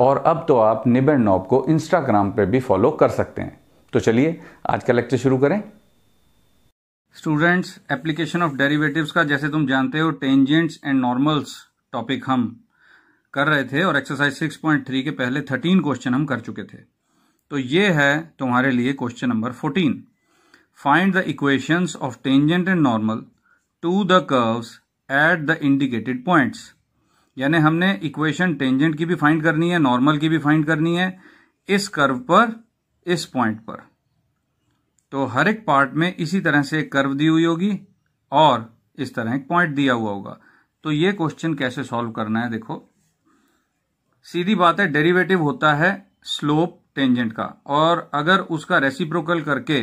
और अब तो आप निब नॉब को इंस्टाग्राम पर भी फॉलो कर सकते हैं तो चलिए आज का लेक्चर शुरू करें स्टूडेंट्स एप्लीकेशन ऑफ डेरिवेटिव्स का जैसे तुम जानते हो टेंजेंट्स एंड नॉर्मल्स टॉपिक हम कर रहे थे और एक्सरसाइज 6.3 के पहले 13 क्वेश्चन हम कर चुके थे तो ये है तुम्हारे लिए question number 14 find the equations of tangent and normal to the curves at the indicated points यानी हमने इक्वेशन टेंजेंट की भी फाइंड करनी है नॉर्मल की भी फाइंड करनी है इस कर्व पर इस पॉइंट पर तो हर एक पार्ट में इसी तरह से एक कर्व दी हुई होगी और इस तरह एक पॉइंट दिया हुआ होगा तो ये क्वेश्चन कैसे सॉल्व करना है देखो सीधी बात है डेरिवेटिव होता है स्लोप टेंजेंट का और अगर उसका रेसिप्रोकल करके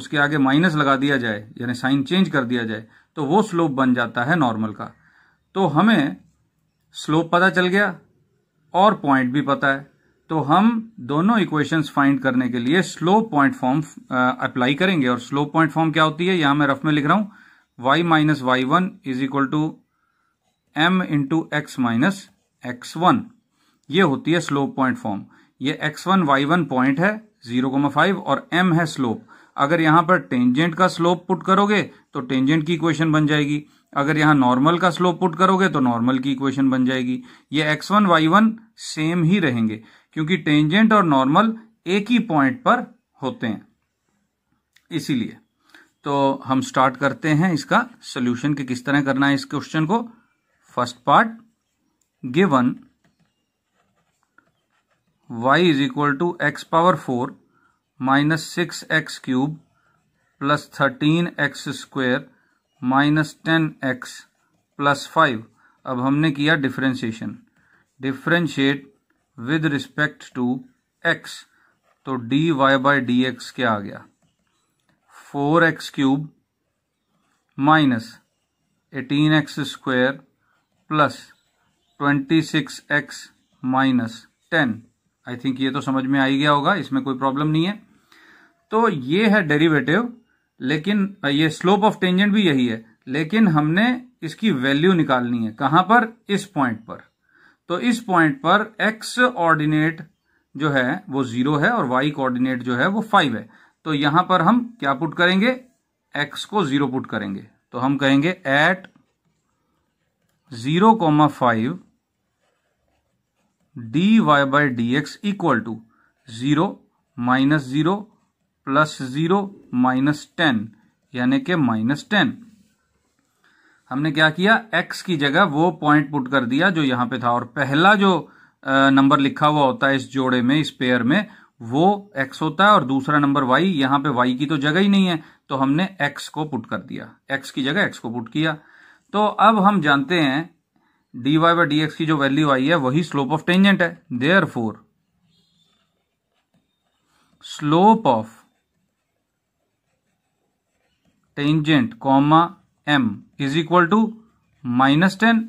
उसके आगे माइनस लगा दिया जाए यानी साइन चेंज कर दिया जाए तो वो स्लोप बन जाता है नॉर्मल का तो हमें स्लोप पता चल गया और पॉइंट भी पता है तो हम दोनों इक्वेशंस फाइंड करने के लिए स्लो पॉइंट फॉर्म अप्लाई करेंगे और स्लो पॉइंट फॉर्म क्या होती है यहां मैं रफ में लिख रहा हूं y minus Y one is equal to M into x minus x one ये होती है स्लोप पॉइंट फॉर्म ये x one Y one point है जीरो फाइव और m है स्लोप अगर यहां पर टेंजेंट का स्लोप पुट करोगे तो टेंजेंट की इक्वेशन बन जाएगी अगर यहां नॉर्मल का स्लोप पुट करोगे तो नॉर्मल की इक्वेशन बन जाएगी ये x one Y one same ही रहेंगे क्योंकि टेंजेंट और नॉर्मल एक ही पॉइंट पर होते हैं इसीलिए तो हम स्टार्ट करते हैं इसका सोल्यूशन कि किस तरह करना है इस क्वेश्चन को first part given y is equal to X power four minus six X cube plus thirteen X square minus ten X plus five अब हमने किया differentiation differentiate with respect to x तो D Y by D X क्या आ गया four X cube minus eighteen X square plus twenty six x minus ten I think ये तो समझ में आ ही गया होगा इसमें कोई प्रॉब्लम नहीं है तो ये है डेरिवेटिव लेकिन ये स्लोप ऑफ टेंजेंट भी यही है लेकिन हमने इसकी वैल्यू निकालनी है कहां पर इस पॉइंट पर तो इस पॉइंट पर एक्स ऑर्डिनेट जो है वो जीरो है और वाई कोऑर्डिनेट जो है वो फाइव है तो यहां पर हम क्या पुट करेंगे एक्स को जीरो पुट करेंगे तो हम कहेंगे at zero comma five D Y by D x equal to zero minus zero plus zero minus ten यानी कि माइनस टेन हमने क्या किया x की जगह वो पॉइंट पुट कर दिया जो यहां पे था और पहला जो नंबर लिखा हुआ होता है इस जोड़े में इस पेयर में वो x होता है और दूसरा नंबर y यहां पे y की तो जगह ही नहीं है तो हमने x को पुट कर दिया x की जगह x को पुट किया तो अब हम जानते हैं dy वाई बाई डी की जो वैल्यू आई है वही स्लोप ऑफ टेंजेंट है therefore slope of tangent comma M is equal to minus ten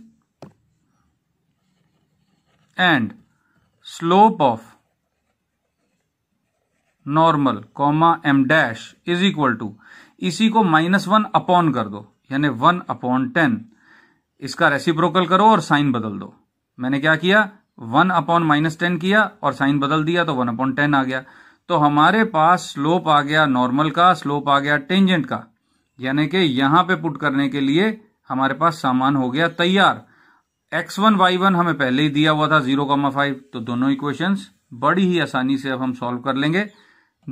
and slope of normal comma M dash is equal to इसी को माइनस वन अपॉन कर दो यानी वन अपॉन टेन इसका reciprocal करो और sign बदल दो मैंने क्या किया वन अपॉन माइनस टेन किया और साइन बदल दिया तो वन अपॉन टेन आ गया तो हमारे पास स्लोप आ गया नॉर्मल का स्लोप आ गया टेंजेंट का यानी कि यहां पे पुट करने के लिए हमारे पास सामान हो गया तैयार एक्स वन वाई वन हमें पहले ही दिया हुआ था जीरो तो दोनों इक्वेशन बड़ी ही आसानी से अब हम सॉल्व कर लेंगे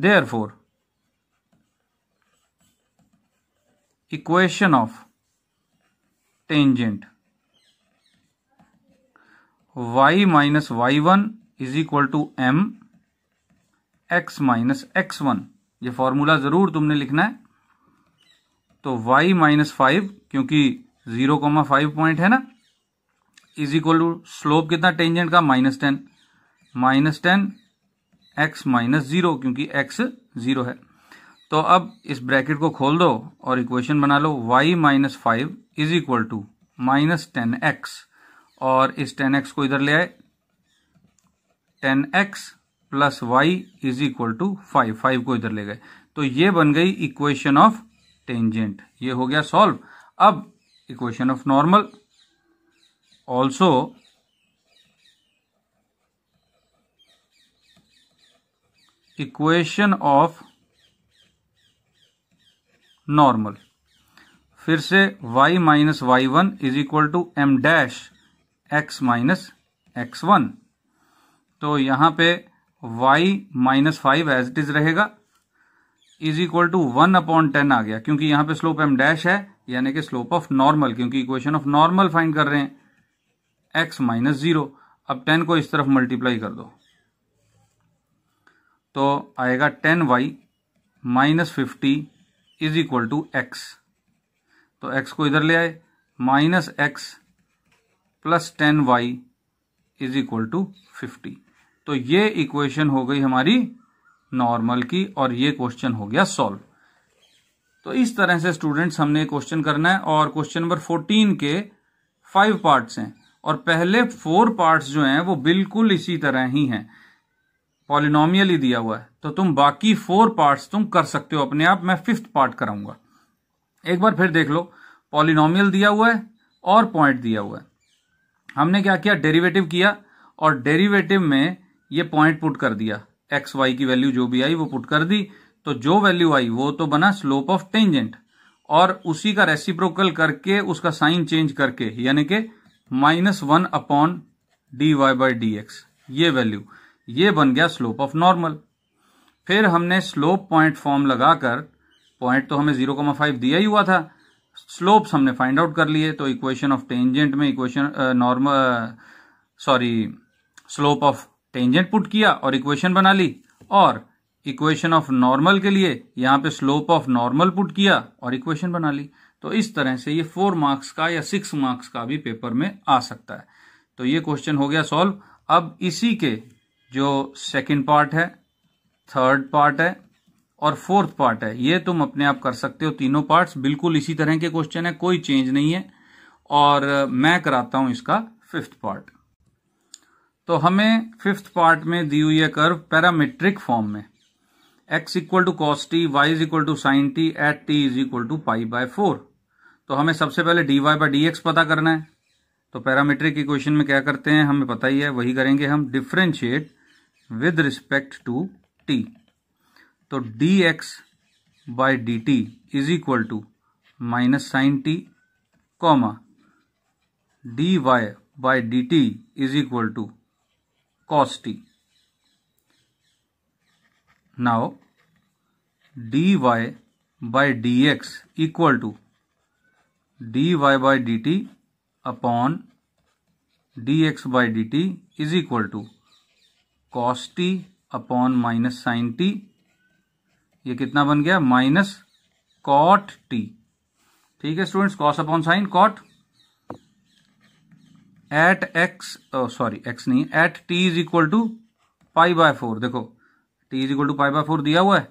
therefore equation of tangent y minus Y one is equal to M x minus x one ये फॉर्मूला जरूर तुमने लिखना है तो y माइनस फाइव क्योंकि जीरो कोमा फाइव पॉइंट है ना इज इक्वल टू स्लोप कितना टेंजेंट का minus ten minus ten X minus zero क्योंकि एक्स जीरो है तो अब इस ब्रैकेट को खोल दो और इक्वेशन बना लो y minus five is equal to minus ten X और इस टेन एक्स को इधर ले आए ten X plus Y is equal to five five को इधर ले गए तो ये बन गई इक्वेशन ऑफ टेंजेंट ये हो गया सॉल्व अब equation of normal also equation of normal फिर से y minus Y one is equal to M dash x minus x one तो यहां पे y minus five as it is रहेगा is equal to one upon ten आ गया क्योंकि यहां पे स्लोप एम डैश है यानी कि स्लोप ऑफ नॉर्मल क्योंकि इक्वेशन ऑफ नॉर्मल फाइंड कर रहे हैं एक्स माइनस जीरो अब टेन को इस तरफ मल्टीप्लाई कर दो तो आएगा ten Y minus fifty is equal to x तो एक्स को इधर ले आए minus X plus ten Y is equal to fifty तो ये इक्वेशन हो गई हमारी नॉर्मल की और ये क्वेश्चन हो गया सॉल्व तो इस तरह से स्टूडेंट्स हमने क्वेश्चन करना है और क्वेश्चन नंबर फोर्टीन के फाइव पार्ट्स हैं और पहले फोर पार्ट्स जो हैं वो बिल्कुल इसी तरह ही हैं पॉलिनोमियल ही दिया हुआ है तो तुम बाकी फोर पार्ट्स तुम कर सकते हो अपने आप मैं फिफ्थ पार्ट कराऊंगा एक बार फिर देख लो पॉलिनोमियल दिया हुआ है और पॉइंट दिया हुआ है हमने क्या किया डेरिवेटिव किया और डेरिवेटिव में ये पॉइंट पुट कर दिया एक्स वाई की वैल्यू जो भी आई वो पुट कर दी तो जो वैल्यू आई वो तो बना स्लोप ऑफ टेंजेंट और उसी का रेसिप्रोकल करके उसका साइन चेंज करके यानी कि minus one upon D Y by D X ये वैल्यू ये बन गया स्लोप ऑफ नॉर्मल फिर हमने स्लोप पॉइंट फॉर्म लगाकर पॉइंट तो हमें जीरो कॉमा फाइव दिया ही हुआ था स्लोप्स हमने फाइंड आउट कर लिए तो इक्वेशन ऑफ टेंजेंट में equation normal sorry slope of tangent put किया और इक्वेशन बना ली और इक्वेशन ऑफ नॉर्मल के लिए यहाँ पे स्लोप ऑफ नॉर्मल पुट किया और इक्वेशन बना ली तो इस तरह से ये फोर मार्क्स का या सिक्स मार्क्स का भी पेपर में आ सकता है तो ये क्वेश्चन हो गया सॉल्व अब इसी के जो सेकेंड पार्ट है थर्ड पार्ट है और फोर्थ पार्ट है ये तुम अपने आप कर सकते हो तीनों पार्ट्स बिल्कुल इसी तरह के क्वेश्चन है कोई चेंज नहीं है और मैं कराता हूं इसका फिफ्थ पार्ट तो हमें फिफ्थ पार्ट में दी हुई है कर्व पैरामेट्रिक फॉर्म में X equal to cos T Y is equal to sine T at T is equal to pi by four तो हमें सबसे पहले D Y by D X पता करना है तो पैरामेट्रिक इक्वेशन में क्या करते हैं हमें पता ही है वही करेंगे हम differentiate with respect to t तो d x by d t is equal to minus sine t comma d y by d t is equal to cos t now dy by dx equal to dy by dt upon dx by dt is equal to cos t upon minus sin t ये कितना बन गया minus cot t ठीक है students cos upon sine cot at x sorry x नहीं at T is equal to pi by four देखो t is equal to pi by four दिया हुआ है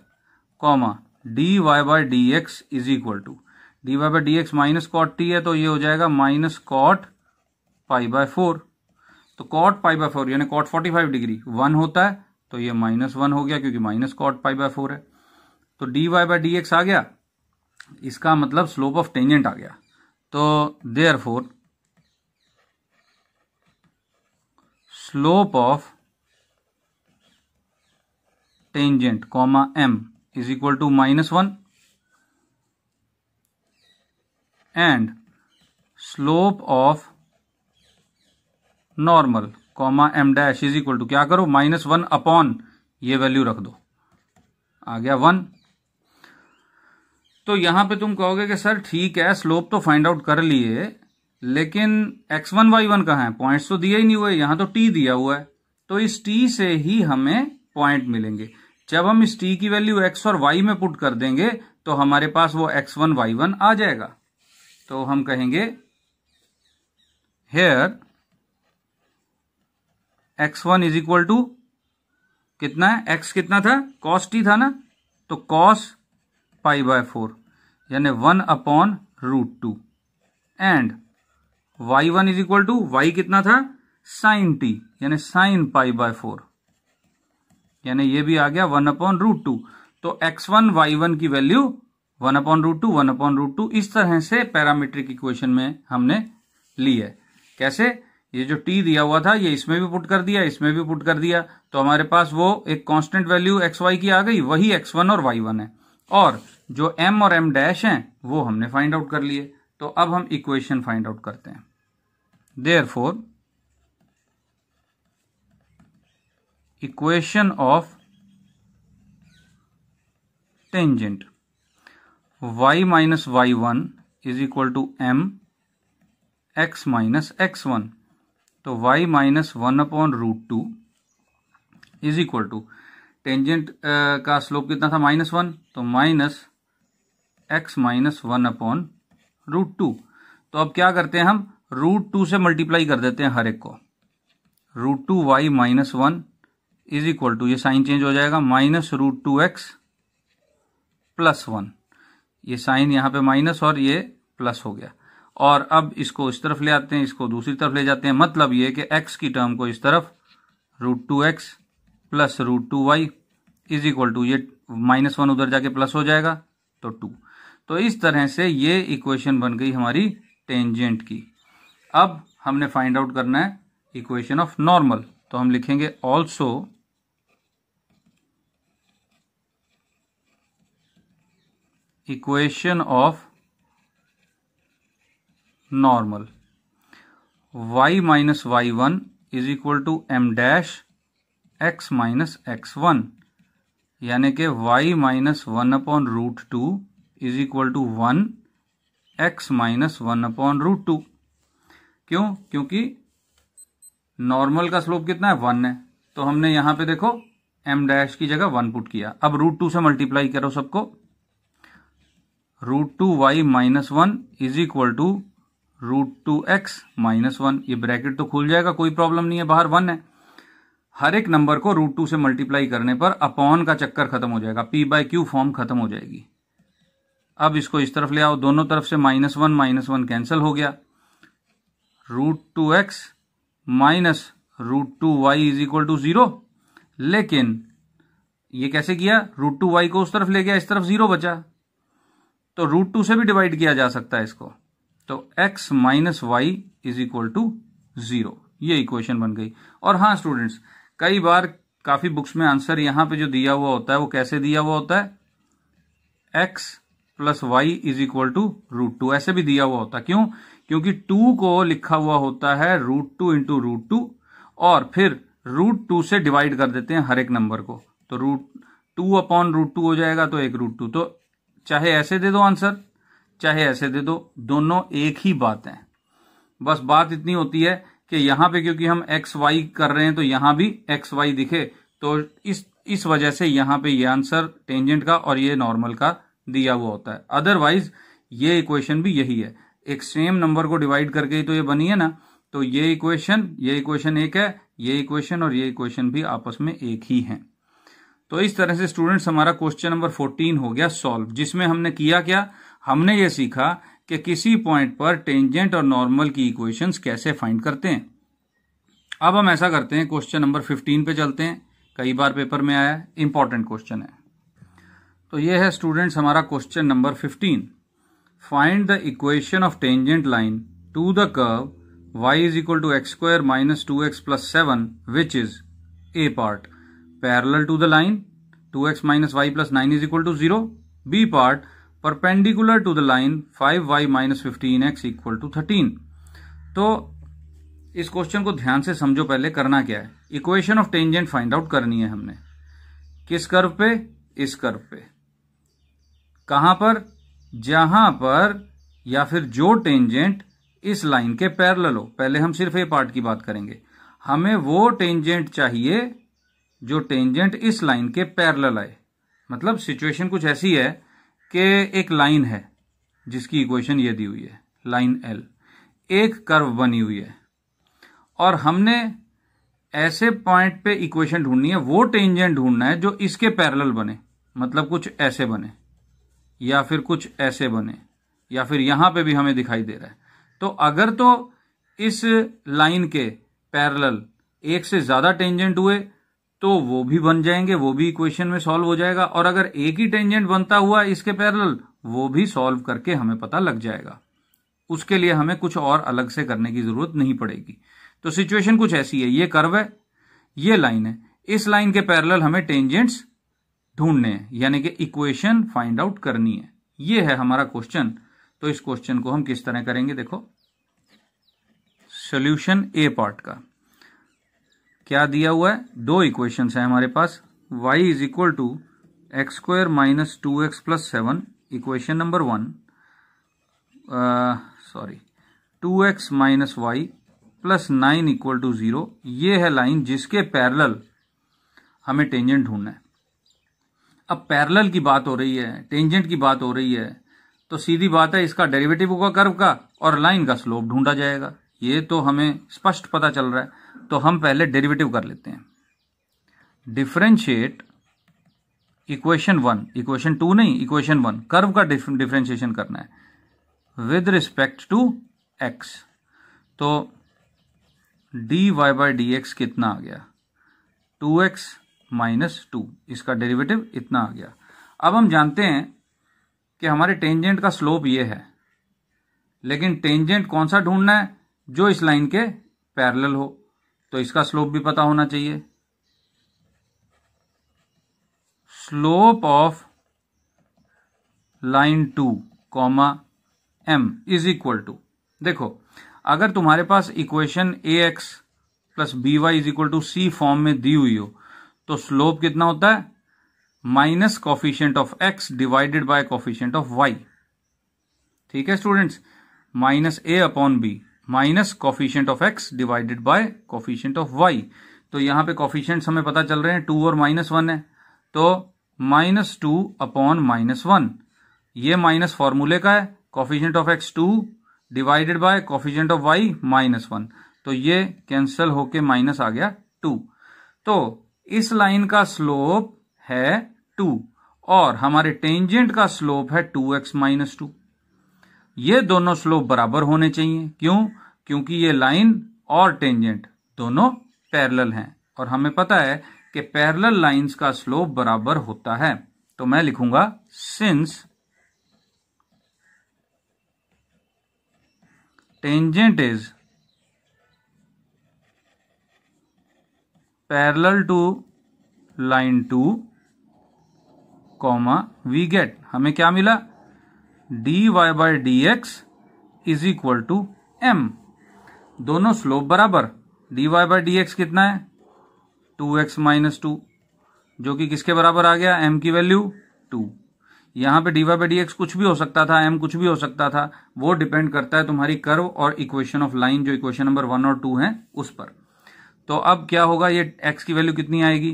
comma d y by d x is equal to d y by d x minus cot t है तो ये हो जाएगा minus cot pi by four तो कॉट पाई बाय फोर यानी cot forty five degree one होता है तो ये माइनस वन हो गया क्योंकि minus cot pi by four है तो D y by d x आ गया इसका मतलब स्लोप ऑफ टेंजेंट आ गया तो therefore slope of tangent comma M is equal to minus one and slope of normal comma M dash is equal to क्या करो माइनस वन अपॉन ये वैल्यू रख दो आ गया वन तो यहां पे तुम कहोगे कि सर ठीक है स्लोप तो फाइंड आउट कर लिए लेकिन एक्स वन वाई वन है पॉइंट तो दिए ही नहीं हुए यहां तो टी दिया हुआ है तो इस टी से ही हमें पॉइंट मिलेंगे जब हम इस टी की वैल्यू एक्स और वाई में पुट कर देंगे तो हमारे पास वो एक्स वन वाई वन आ जाएगा तो हम कहेंगे here x one is equal to कितना है एक्स कितना था कॉस टी था ना तो कॉस पाई बाय फोर यानी one upon root two and y one is equal to y कितना था साइन टी यानी साइन पाई बाय फोर यानी ये भी आ गया वन अपॉन रूट टू तो एक्स वन वाई वन की value one upon root two one upon root two इस तरह से पैरामीट्रिक इक्वेशन में हमने ली है कैसे ये जो टी दिया हुआ था ये इसमें भी पुट कर दिया इसमें भी पुट कर दिया तो हमारे पास वो एक कॉन्स्टेंट वैल्यू एक्स वाई की आ गई वही एक्स वन और वाई वन है और जो एम और एम डैश हैं वो हमने फाइंड आउट कर लिए तो अब हम इक्वेशन फाइंड आउट करते हैं therefore equation of tangent y minus y1 is equal to m x minus x1 तो y minus one upon root two is equal to tangent का स्लोप कितना था माइनस वन तो minus x minus one upon root two तो अब क्या करते हैं हम रूट टू से मल्टीप्लाई कर देते हैं हर एक को root two y minus one is equal to ये साइन चेंज हो जाएगा minus root two x plus one ये साइन यहां पे माइनस और ये प्लस हो गया और अब इसको इस तरफ ले आते हैं इसको दूसरी तरफ ले जाते हैं मतलब ये कि एक्स की टर्म को इस तरफ root two x plus root two y is equal to ये माइनस वन उधर जाके प्लस हो जाएगा तो टू तो इस तरह से ये इक्वेशन बन गई हमारी टेंजेंट की अब हमने फाइंड आउट करना है इक्वेशन ऑफ नॉर्मल तो हम लिखेंगे also equation of normal y minus Y one is equal to M dash x minus x one यानी कि y minus one upon root two is equal to one x minus one upon root two क्यों क्योंकि normal का slope कितना है one है तो हमने यहां पे देखो एम डैश की जगह वन पुट किया अब रूट टू से मल्टीप्लाई करो सबको root two y minus one is equal to root two x minus one ये ब्रैकेट तो खुल जाएगा कोई प्रॉब्लम नहीं है बाहर वन है हर एक नंबर को रूट टू से मल्टीप्लाई करने पर अपॉन का चक्कर खत्म हो जाएगा पी बाय क्यू फॉर्म खत्म हो जाएगी अब इसको इस तरफ ले आओ दोनों तरफ से minus one minus one cancel हो गया root two x minus root two y is equal to zero लेकिन ये कैसे किया रूट टू वाई को उस तरफ ले गया इस तरफ जीरो बचा तो रूट टू से भी डिवाइड किया जा सकता है इसको तो x minus y is equal to zero ये इक्वेशन बन गई और हाँ स्टूडेंट्स कई बार काफी बुक्स में आंसर यहां पे जो दिया हुआ होता है वो कैसे दिया हुआ होता है x plus Y is equal to root two ऐसे भी दिया हुआ होता है क्यों क्योंकि टू को लिखा हुआ होता है root two into root two और फिर रूट टू से डिवाइड कर देते हैं हर एक नंबर को तो root two upon root two हो जाएगा तो एक रूट टू तो चाहे ऐसे दे दो आंसर चाहे ऐसे दे दो दोनों एक ही बात है बस बात इतनी होती है कि यहां पे क्योंकि हम एक्स वाई कर रहे हैं तो यहां भी एक्स वाई दिखे तो इस इस वजह से यहां पे ये आंसर टेंजेंट का और ये नॉर्मल का दिया हुआ होता है अदरवाइज ये इक्वेशन भी यही है एक सेम नंबर को डिवाइड करके ही तो ये बनी है ना तो ये इक्वेशन ये इक्वेशन एक है ये इक्वेशन और ये इक्वेशन भी आपस में एक ही है तो इस तरह से स्टूडेंट्स हमारा क्वेश्चन नंबर फोर्टीन हो गया सॉल्व जिसमें हमने किया क्या हमने ये सीखा कि किसी पॉइंट पर टेंजेंट और नॉर्मल की इक्वेशंस कैसे फाइंड करते हैं अब हम ऐसा करते हैं क्वेश्चन नंबर फिफ्टीन पे चलते हैं कई बार पेपर में आया इंपॉर्टेंट क्वेश्चन है तो ये है स्टूडेंट्स हमारा question number fifteen Find the equation of tangent line to the curve y is equal to x square minus 2x plus 7 which is a part parallel to the line 2x minus y plus 9 is equal to 0 b part perpendicular to the line 5y minus 15x equal to thirteen तो इस question को ध्यान से समझो पहले करना क्या है equation of tangent find out करनी है हमने किस कर्व पे इस कर्व पे कहां पर जहां पर या फिर जो टेंजेंट इस लाइन के पैरल हो पहले हम सिर्फ ए पार्ट की बात करेंगे हमें वो टेंजेंट चाहिए जो टेंजेंट इस लाइन के पैरल आए मतलब सिचुएशन कुछ ऐसी है कि एक लाइन है जिसकी इक्वेशन ये दी हुई है लाइन एल एक कर्व बनी हुई है और हमने ऐसे पॉइंट पे इक्वेशन ढूंढनी है वो टेंजेंट ढूंढना है जो इसके पैरल बने मतलब कुछ ऐसे बने या फिर कुछ ऐसे बने या फिर यहां पे भी हमें दिखाई दे रहा है तो अगर तो इस लाइन के पैरेलल एक से ज़्यादा टेंजेंट हुए तो वो भी बन जाएंगे वो भी इक्वेशन में सॉल्व हो जाएगा और अगर एक ही टेंजेंट बनता हुआ इसके पैरेलल वो भी सॉल्व करके हमें पता लग जाएगा उसके लिए हमें कुछ और अलग से करने की ज़रूरत नहीं पड़ेगी तो सिचुएशन कुछ ऐसी है ये कर्व है ये लाइन है इस लाइन के पैरेलल हमें टेंजेंट्स ढूंढने यानी कि इक्वेशन फाइंड आउट करनी है ये है हमारा क्वेश्चन तो इस क्वेश्चन को हम किस तरह करेंगे देखो सोल्यूशन ए पार्ट का क्या दिया हुआ है दो इक्वेशन है हमारे पास y is equal to x square minus two x plus seven equation number one sorry two x minus y plus nine equal to zero ये है लाइन जिसके पैरल हमें टेंजेंट ढूंढना है अब पैरेलल की बात हो रही है टेंजेंट की बात हो रही है तो सीधी बात है इसका डेरिवेटिव होगा कर्व का और लाइन का स्लोप ढूंढा जाएगा ये तो हमें स्पष्ट पता चल रहा है तो हम पहले डेरिवेटिव कर लेते हैं differentiate equation one equation two नहीं इक्वेशन वन कर्व का डिफ्रेंशिएशन करना है विद रिस्पेक्ट टू एक्स तो D Y by D x कितना आ गया टू एक्स माइनस टू इसका डेरिवेटिव इतना आ गया अब हम जानते हैं कि हमारे टेंजेंट का स्लोप ये है लेकिन टेंजेंट कौन सा ढूंढना है जो इस लाइन के पैरेलल हो तो इसका स्लोप भी पता होना चाहिए slope of line two comma M is equal to देखो अगर तुम्हारे पास equation a x plus b y is equal to c form में दी हुई हो तो स्लोप कितना होता है minus coefficient of x divided by coefficient of y ठीक है students minus a upon b minus coefficient of x divided by coefficient of y तो यहां पे कॉफिशियंट हमें पता चल रहे हैं टू और माइनस वन है तो minus two upon minus one ये माइनस फॉर्मूले का है coefficient of x two divided by coefficient of y minus one तो ये कैंसल होके माइनस आ गया टू तो इस लाइन का स्लोप है टू और हमारे टेंजेंट का स्लोप है टू एक्स माइनस टू ये दोनों स्लोप बराबर होने चाहिए क्यों क्योंकि ये लाइन और टेंजेंट दोनों पैरेलल हैं और हमें पता है कि पैरेलल लाइंस का स्लोप बराबर होता है तो मैं लिखूंगा since tangent is parallel to line two comma we get हमें क्या मिला d Y by D x is equal to m दोनों स्लोप बराबर d Y by D x कितना है टू एक्स माइनस टू जो कि किसके बराबर आ गया एम की वैल्यू टू यहां पे d Y by D x कुछ भी हो सकता था एम कुछ भी हो सकता था वो डिपेंड करता है तुम्हारी कर्व और इक्वेशन ऑफ लाइन जो इक्वेशन नंबर वन और टू है उस पर तो अब क्या होगा ये x की वैल्यू कितनी आएगी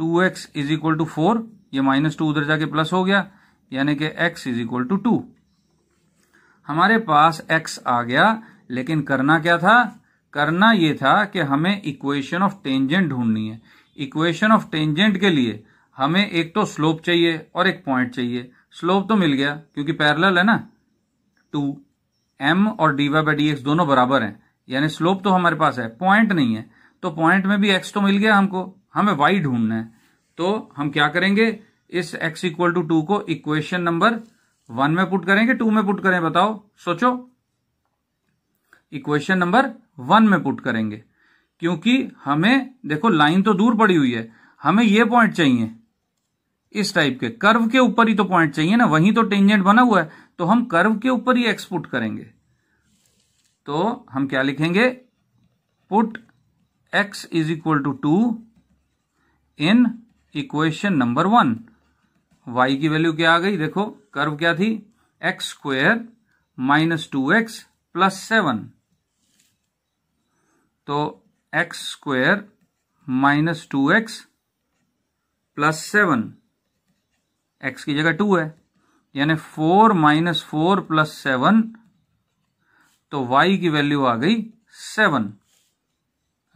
2x x is equal to four ये माइनस टू उधर जाके प्लस हो गया यानी कि x is equal to two हमारे पास x आ गया लेकिन करना क्या था करना ये था कि हमें इक्वेशन ऑफ टेंजेंट ढूंढनी है इक्वेशन ऑफ टेंजेंट के लिए हमें एक तो स्लोप चाहिए और एक पॉइंट चाहिए स्लोप तो मिल गया क्योंकि पैरल है ना टू एम और d Y by D x दोनों बराबर हैं यानी स्लोप तो हमारे पास है पॉइंट नहीं है तो पॉइंट में भी एक्स तो मिल गया हमको हमें वाई ढूंढना है तो हम क्या करेंगे इस एक्स इक्वल टू टू को इक्वेशन नंबर वन में पुट करेंगे टू में पुट करें बताओ सोचो इक्वेशन नंबर वन में पुट करेंगे क्योंकि हमें देखो लाइन तो दूर पड़ी हुई है हमें ये पॉइंट चाहिए इस टाइप के कर्व के ऊपर ही तो पॉइंट चाहिए ना वहीं तो टेंजेंट बना हुआ है तो हम कर्व के ऊपर ही एक्स पुट करेंगे तो हम क्या लिखेंगे put x is equal to 2 in equation number one y की वैल्यू क्या आ गई देखो कर्व क्या थी x square minus two x plus seven तो x square minus two x plus seven x की जगह टू है यानी four minus four plus seven तो y की वैल्यू आ गई seven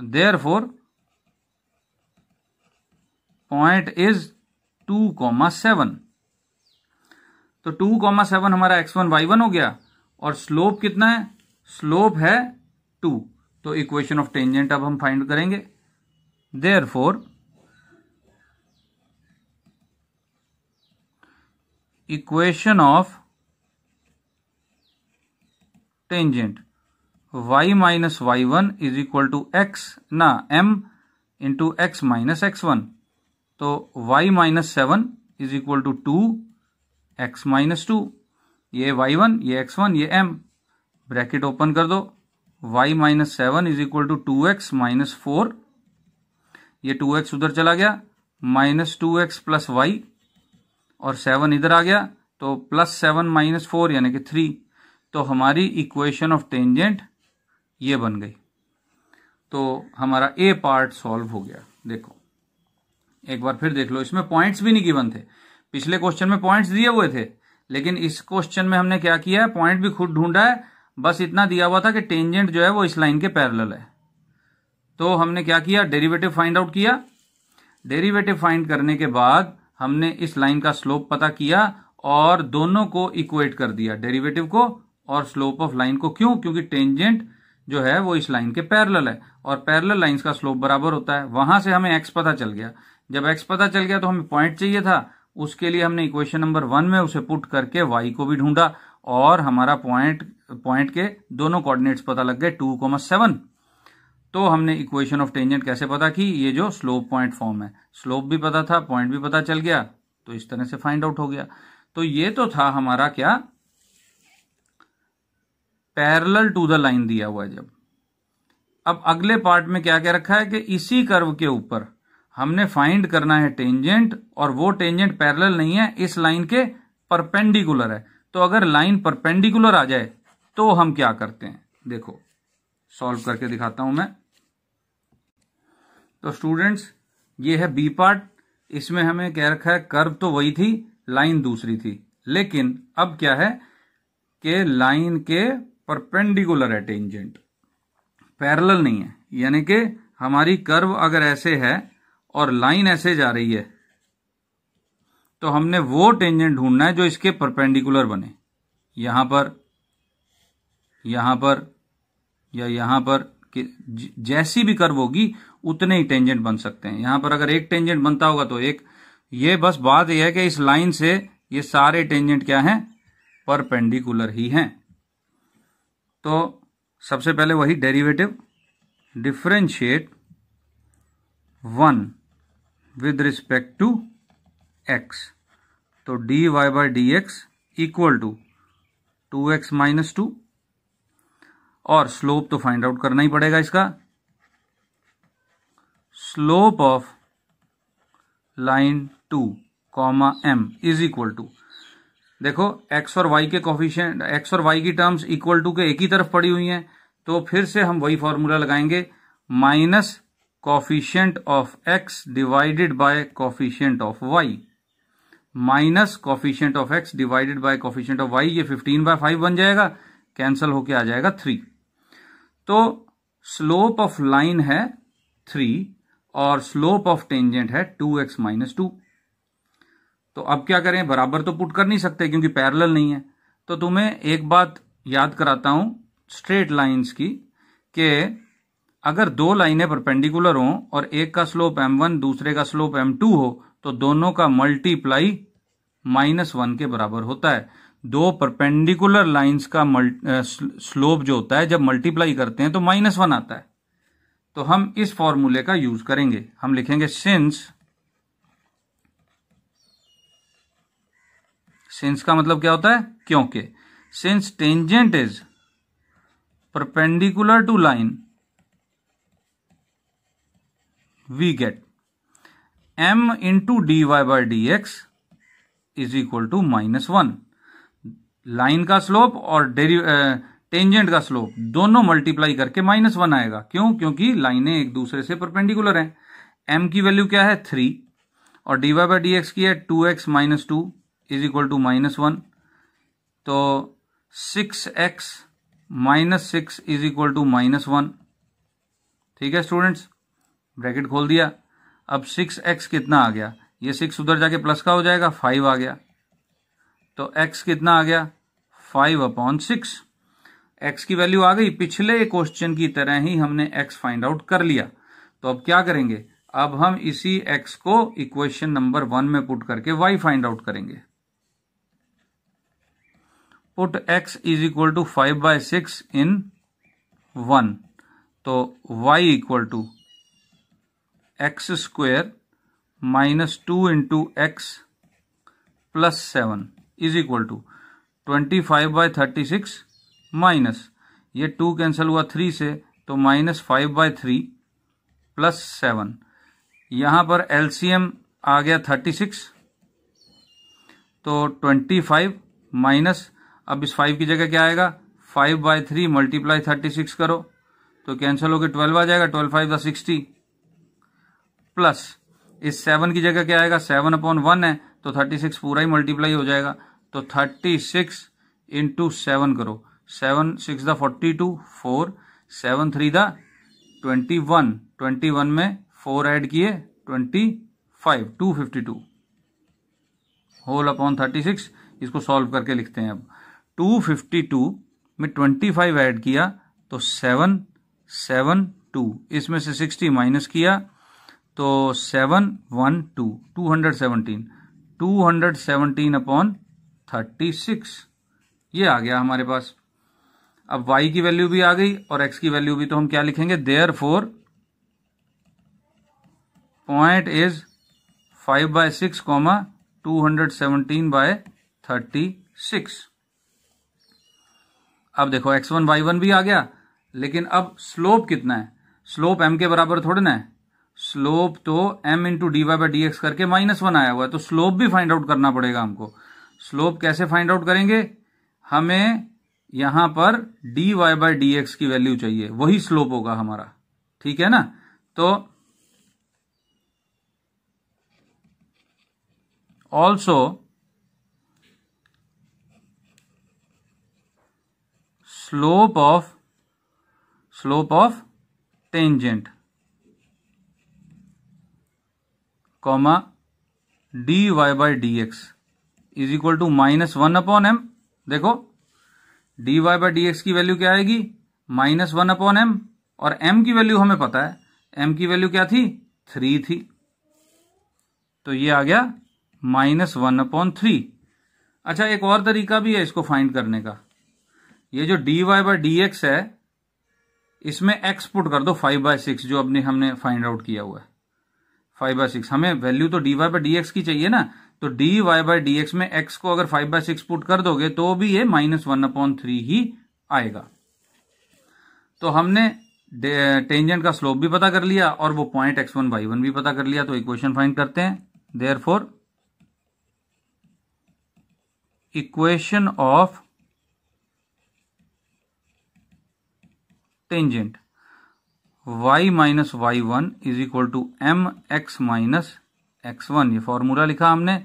for point is two comma seven तो टू कॉमा सेवन हमारा एक्स वन वाई वन हो गया और स्लोप कितना है स्लोप है टू तो इक्वेशन ऑफ टेंजेंट अब हम फाइंड करेंगे therefore equation of tangent y minus Y one is equal to x ना m into x minus x one तो y minus seven is equal to two x minus two ये y one ये x one ये m bracket open कर दो y minus seven is equal to two x minus four ये two x उधर चला गया minus two x plus y और सेवन इधर आ गया तो प्लस सेवन माइनस फोर यानी कि थ्री तो हमारी इक्वेशन ऑफ टेंजेंट ये बन गई तो हमारा ए पार्ट सॉल्व हो गया देखो एक बार फिर देख लो इसमें पॉइंट्स भी नहीं गिवन थे पिछले क्वेश्चन में पॉइंट्स दिए हुए थे लेकिन इस क्वेश्चन में हमने क्या किया है पॉइंट भी खुद ढूंढा है बस इतना दिया हुआ था कि टेंजेंट जो है वो इस लाइन के पैरेलल है तो हमने क्या किया डेरिवेटिव फाइंड आउट किया डेरिवेटिव फाइंड करने के बाद हमने इस लाइन का स्लोप पता किया और दोनों को इक्वेट कर दिया डेरिवेटिव को और स्लोप ऑफ लाइन को क्यों क्योंकि टेंजेंट जो है वो इस लाइन के पैरेलल है और पैरेलल लाइंस का स्लोप बराबर होता है वहां से हमें एक्स पता चल गया जब एक्स पता चल गया तो हमें पॉइंट चाहिए था उसके लिए हमने इक्वेशन नंबर वन में उसे पुट करके वाई को भी ढूंढा और हमारा पॉइंट पॉइंट के दोनों कोऑर्डिनेट्स पता लग गए टू कोमा सेवन तो हमने इक्वेशन ऑफ टेंजेंट कैसे पता की ये जो स्लोप पॉइंट फॉर्म है स्लोप भी पता था पॉइंट भी पता चल गया तो इस तरह से फाइंड आउट हो गया तो ये तो था हमारा क्या पैरेलल टू द लाइन दिया हुआ है जब अब अगले पार्ट में क्या कह रखा है कि इसी कर्व के ऊपर हमने फाइंड करना है टेंजेंट और वो टेंजेंट पैरेलल नहीं है इस लाइन के परपेंडिकुलर है तो अगर लाइन परपेंडिकुलर आ जाए तो हम क्या करते हैं देखो सॉल्व करके दिखाता हूं मैं तो स्टूडेंट्स ये है बी पार्ट इसमें हमें कह रखा है कर्व तो वही थी लाइन दूसरी थी लेकिन अब क्या है कि लाइन के परपेंडिकुलर है टेंजेंट पैरेलल नहीं है यानी कि हमारी कर्व अगर ऐसे है और लाइन ऐसे जा रही है तो हमने वो टेंजेंट ढूंढना है जो इसके परपेंडिकुलर बने यहां पर यहां पर या यहां पर कि जैसी भी कर्व होगी उतने ही टेंजेंट बन सकते हैं यहां पर अगर एक टेंजेंट बनता होगा तो एक ये बस बात यह है कि इस लाइन से ये सारे टेंजेंट क्या हैं परपेंडिकुलर ही हैं तो सबसे पहले वही derivative differentiate one with respect to x तो D Y by D x equal to two x minus two और स्लोप तो फाइंड आउट करना ही पड़ेगा इसका slope of line two comma M is equal to देखो एक्स और y के कॉफिशियंट एक्स और वाई की टर्म्स इक्वल टू के एक ही तरफ पड़ी हुई हैं तो फिर से हम वही फॉर्मूला लगाएंगे minus coefficient of x divided by coefficient of y minus coefficient of x divided by coefficient of y ये फिफ्टीन बाय फाइव बन जाएगा कैंसल होके आ जाएगा थ्री तो स्लोप ऑफ लाइन है थ्री और स्लोप ऑफ टेंजेंट है टू एक्स माइनस टू तो अब क्या करें बराबर तो पुट कर नहीं सकते क्योंकि पैरेलल नहीं है तो तुम्हें एक बात याद कराता हूं स्ट्रेट लाइंस की कि अगर दो लाइनें परपेंडिकुलर हों और एक का स्लोप m1 दूसरे का स्लोप m2 हो तो दोनों का मल्टीप्लाई माइनस वन के बराबर होता है दो परपेंडिकुलर लाइंस का स्लोप जो होता है जब मल्टीप्लाई करते हैं तो माइनस वन आता है तो हम इस फॉर्मूले का यूज करेंगे हम लिखेंगे सिंस सिंस का मतलब क्या होता है क्योंकि since tangent is perpendicular to line we get m into d Y by D x is equal to minus one line का स्लोप और डेरी टेंजेंट का स्लोप दोनों मल्टीप्लाई करके माइनस वन आएगा क्यों क्योंकि लाइनें एक दूसरे से परपेंडिकुलर हैं एम की वैल्यू क्या है थ्री और d Y by D x की है two x minus two is equal to minus one तो six x minus six is equal to minus one ठीक है स्टूडेंट्स ब्रैकेट खोल दिया अब सिक्स एक्स कितना आ गया ये सिक्स उधर जाके प्लस का हो जाएगा फाइव आ गया तो एक्स कितना आ गया फाइव अपॉन सिक्स एक्स की वैल्यू आ गई पिछले क्वेश्चन की तरह ही हमने एक्स फाइंड आउट कर लिया तो अब क्या करेंगे अब हम इसी एक्स को इक्वेशन नंबर वन में पुट करके वाई फाइंड आउट करेंगे put x is equal to five by six in one तो y equal to x square minus two into x plus seven is equal to twenty five by thirty six minus ये two cancel हुआ three से तो minus five by three plus seven यहां पर LCM आ गया thirty six तो twenty five minus अब इस फाइव की जगह क्या आएगा five by three multiply thirty six करो तो कैंसिल होकर ट्वेल्व आ जाएगा ट्वेल्व फाइव द सिक्सटी प्लस इस सेवन की जगह क्या आएगा सेवन अपॉन वन है तो थर्टी सिक्स पूरा ही मल्टीप्लाई हो जाएगा तो थर्टी सिक्स इंटू सेवन करो सेवन सिक्स द forty two four seven three द ट्वेंटी वन ट्वेंटी वन में फोर ऐड किए twenty five two fifty two whole upon thirty six इसको सॉल्व करके लिखते हैं अब 252 में 25 ऐड किया तो सेवन सेवन टू इसमें से 60 माइनस किया तो seven one two two hundred seventeen two hundred seventeen upon thirty six ये आ गया हमारे पास अब y की वैल्यू भी आ गई और x की वैल्यू भी तो हम क्या लिखेंगे therefore point is five by six comma two hundred seventeen by thirty six अब देखो एक्स वन वाई वन भी आ गया लेकिन अब स्लोप कितना है स्लोप एम के बराबर थोड़े ना है स्लोप तो m into d Y by D x करके माइनस वन आया हुआ है तो स्लोप भी फाइंड आउट करना पड़ेगा हमको स्लोप कैसे फाइंड आउट करेंगे हमें यहां पर d Y by D x की वैल्यू चाहिए वही स्लोप होगा हमारा ठीक है ना तो also slope of slope of tangent comma d Y by D x is equal to minus one upon m देखो d Y by D x की वैल्यू क्या आएगी माइनस वन अपॉन एम और एम की वैल्यू हमें पता है M की वैल्यू क्या थी थ्री थी तो ये आ गया माइनस वन अपॉन थ्री अच्छा एक और तरीका भी है इसको फाइंड करने का ये जो डी वाई बाय डी है इसमें एक्स पुट कर दो फाइव बाय सिक्स जो अपने हमने फाइंड आउट किया हुआ है फाइव बाय सिक्स हमें वैल्यू तो dy y by D x की चाहिए ना तो D Y by D x में एक्स को अगर फाइव बाय सिक्स पुट कर दोगे तो भी ये माइनस वन अपॉन थ्री ही आएगा तो हमने टेंजेंट का स्लोप भी पता कर लिया और वो point x one by one भी पता कर लिया तो इक्वेशन फाइंड करते हैं therefore equation of tangent y minus Y one is equal to M x minus x one ये फॉर्मूला लिखा हमने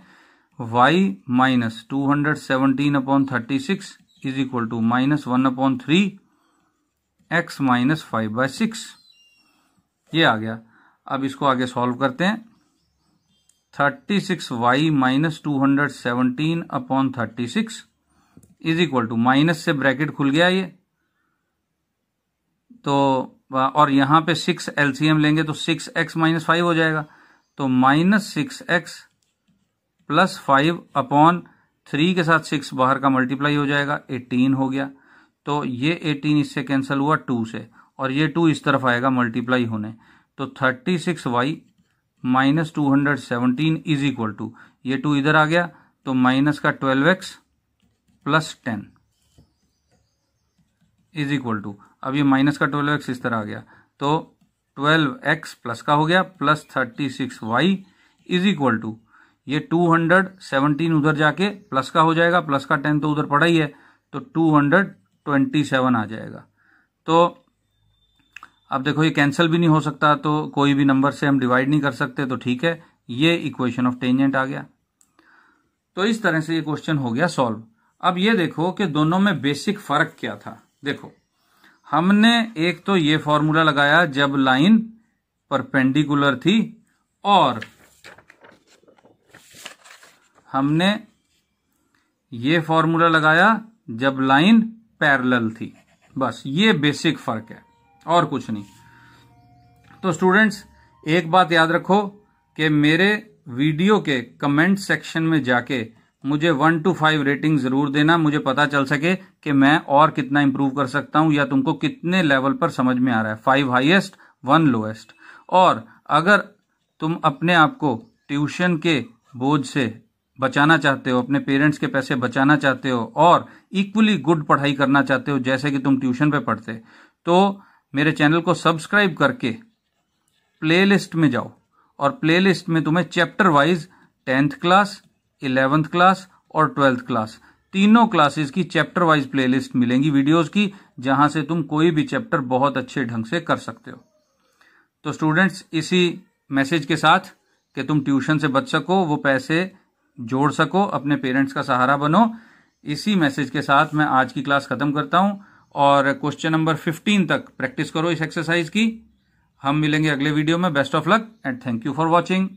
y minus two hundred seventeen upon thirty six is equal to minus one upon three x minus five by six ये आ गया अब इसको आगे solve करते हैं thirty six y minus two hundred seventeen upon thirty six is equal to minus से bracket खुल गया ये तो और यहां पे सिक्स एलसीएम लेंगे तो सिक्स एक्स माइनस फाइव हो जाएगा तो minus six x plus five upon three के साथ सिक्स बाहर का मल्टीप्लाई हो जाएगा एटीन हो गया तो ये एटीन इससे कैंसिल हुआ टू से और ये टू इस तरफ आएगा मल्टीप्लाई होने तो thirty six y minus two hundred seventeen is equal to ये टू इधर आ गया तो माइनस का twelve x plus ten is equal to अब ये माइनस का ट्वेल्व एक्स इस तरह आ गया तो ट्वेल्व एक्स प्लस का हो गया plus thirty six y is equal to ये टू हंड्रेड सेवनटीन उधर जाके प्लस का हो जाएगा प्लस का टेन तो उधर पड़ा ही है तो टू हंड्रेड ट्वेंटी सेवन आ जाएगा तो अब देखो ये कैंसिल भी नहीं हो सकता तो कोई भी नंबर से हम डिवाइड नहीं कर सकते तो ठीक है ये इक्वेशन ऑफ टेंजेंट आ गया तो इस तरह से ये क्वेश्चन हो गया सॉल्व अब ये देखो कि दोनों में बेसिक फर्क क्या था देखो हमने एक तो ये फॉर्मूला लगाया जब लाइन परपेंडिकुलर थी और हमने ये फॉर्मूला लगाया जब लाइन पैरेलल थी बस ये बेसिक फर्क है और कुछ नहीं तो स्टूडेंट्स एक बात याद रखो कि मेरे वीडियो के कमेंट सेक्शन में जाके मुझे वन टू फाइव रेटिंग जरूर देना मुझे पता चल सके कि मैं और कितना इंप्रूव कर सकता हूं या तुमको कितने लेवल पर समझ में आ रहा है फाइव हाईएस्ट वन लोएस्ट और अगर तुम अपने आप को ट्यूशन के बोझ से बचाना चाहते हो अपने पेरेंट्स के पैसे बचाना चाहते हो और इक्वली गुड पढ़ाई करना चाहते हो जैसे कि तुम ट्यूशन पे पढ़ते तो मेरे चैनल को सब्सक्राइब करके प्लेलिस्ट में जाओ और प्लेलिस्ट में तुम्हें chapter wise tenth class eleventh class और ट्वेल्थ क्लास तीनों क्लासेस की चैप्टर वाइज प्लेलिस्ट मिलेंगी वीडियोस की जहां से तुम कोई भी चैप्टर बहुत अच्छे ढंग से कर सकते हो तो स्टूडेंट्स इसी मैसेज के साथ कि तुम ट्यूशन से बच सको वो पैसे जोड़ सको अपने पेरेंट्स का सहारा बनो इसी मैसेज के साथ मैं आज की क्लास खत्म करता हूं और क्वेश्चन नंबर फिफ्टीन तक प्रैक्टिस करो इस एक्सरसाइज की हम मिलेंगे अगले वीडियो में best of luck and thank you for watching